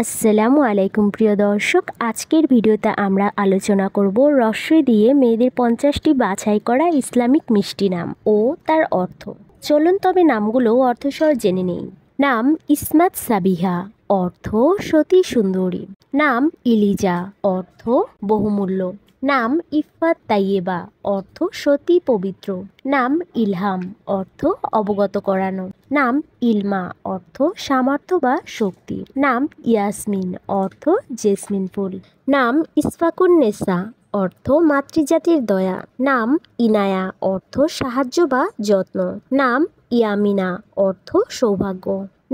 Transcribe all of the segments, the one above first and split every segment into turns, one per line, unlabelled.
আসসালামু আলাইকুম প্রিয় দর্শক আজকের ভিডিওতে আমরা আলোচনা করব রস্যই দিয়ে মেয়েদের পঞ্চাশটি বাছাই করা ইসলামিক মিষ্টি নাম ও তার অর্থ চলুন তবে নামগুলো অর্থসহ জেনে নেই নাম ইসমাত সাবিহা অর্থ সতী সুন্দরী নাম ইলিজা অর্থ বহুমূল্য নাম ইফাত তাইয়েবা অর্থ সতী পবিত্র নাম ইলহাম অর্থ অবগত করানো নাম ইলমা অর্থ সামর্থ্য বা শক্তি নাম ইয়াসমিন অর্থ জেসমিন ফুল নাম ইসফাকুন্নেসা অর্থ মাতৃজাতির দয়া নাম ইনায়া অর্থ সাহায্য বা যত্ন নাম ইয়ামিনা অর্থ সৌভাগ্য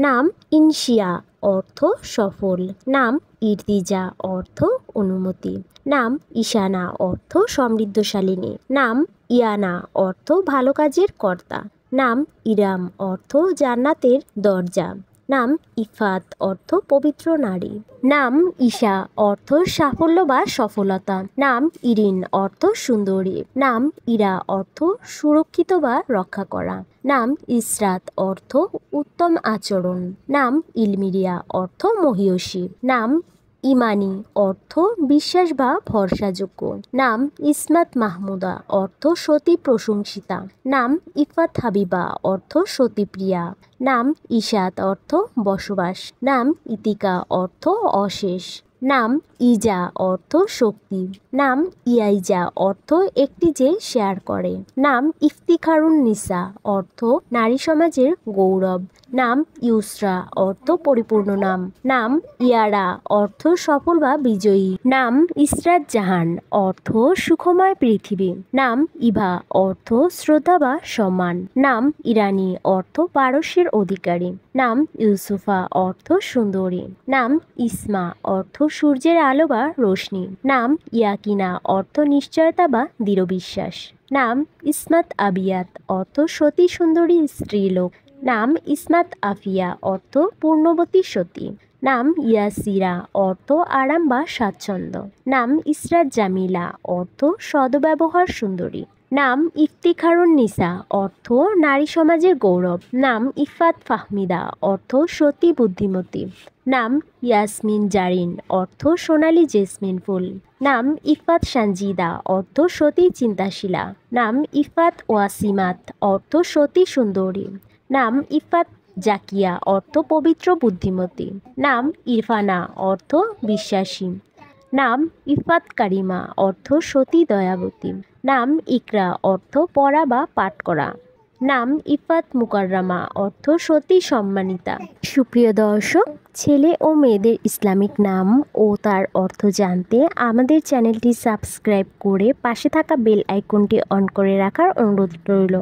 নাম ইনশিয়া অর্থ সফল নাম ইর্দিজা অর্থ অনুমতি নাম ঈশানা অর্থ সমৃদ্ধশালিনী নাম ইয়ানা অর্থ ভালো কাজের কর্তা নাম ইরাম অর্থ জান্নাতের দরজা নাম ইফাত অর্থ পবিত্র নারী নাম ঈশা অর্থ সাফল্য বা সফলতা নাম ইরিন অর্থ সুন্দরী নাম ইরা অর্থ সুরক্ষিত বা রক্ষা করা নাম ইসরাত অর্থ উত্তম আচরণ নাম ইলমিরিয়া অর্থ মহিয়সী নাম ইমানি অর্থ বিশ্বাস বা ভরসাযোগ্য নাম ইসমাত মাহমুদা অর্থ সতী প্রশংসিতা নাম ইফাত হাবিবা অর্থ সতীপ্রিয়া নাম ইশাত অর্থ বসবাস নাম ইতিকা অর্থ অশেষ নাম ইজা অর্থ শক্তি নাম ইয়াইজা অর্থ একটি যে শেয়ার করে নাম ইফতিখারুন নিসা অর্থ নারী সমাজের গৌরব নাম ইউসরা অর্থ পরিপূর্ণ নাম নাম ইয়ারা অর্থ সফল বা বিজয়ী নাম ইসরাত জাহান অর্থ সুখময় পৃথিবী নাম ইভা অর্থ শ্রদ্ধা বা সম্মান নাম ইরানি অর্থ পারস্যের অধিকারী নাম ইউসুফা অর্থ সুন্দরী নাম ইসমা অর্থ সূর্যের আলো বা রোশনি নাম ইয়াকিনা অর্থ নিশ্চয়তা বা দৃঢ় বিশ্বাস নাম ইসমাত আবিয়াত অর্থ সতী সুন্দরী স্ত্রীলোক নাম ইসমাত আফিয়া অর্থ পূর্ণবতী সতী নাম ইয়াসিরা অর্থ আরাম বা স্বাচ্ছন্দ্য নাম ইসরাত জামিলা অর্থ সদব্যবহার সুন্দরী নাম ইফতিখারুন নিসা অর্থ নারী সমাজের গৌরব নাম ইফাত ফাহমিদা অর্থ সতী বুদ্ধিমতী নাম ইয়াসমিন জারিন অর্থ সোনালি জেসমিন ফুল নাম ইফাত সানজিদা অর্থ সতী চিন্তাশীলা নাম ইফাত ওয়াসিমাত অর্থ সতী সুন্দরী নাম ইফাত জাকিয়া অর্থ পবিত্র বুদ্ধিমতী নাম ইরফানা অর্থ বিশ্বাসী নাম ইফাত কারিমা অর্থ সতী দয়াবতী নাম ইকরা অর্থ পড়া বা পাঠ করা নাম ইফাত মুকাররামা অর্থ সতী সম্মানিতা সুপ্রিয় দর্শক ছেলে ও মেয়েদের ইসলামিক নাম ও তার অর্থ জানতে আমাদের চ্যানেলটি সাবস্ক্রাইব করে পাশে থাকা বেল আইকনটি অন করে রাখার অনুরোধ রইল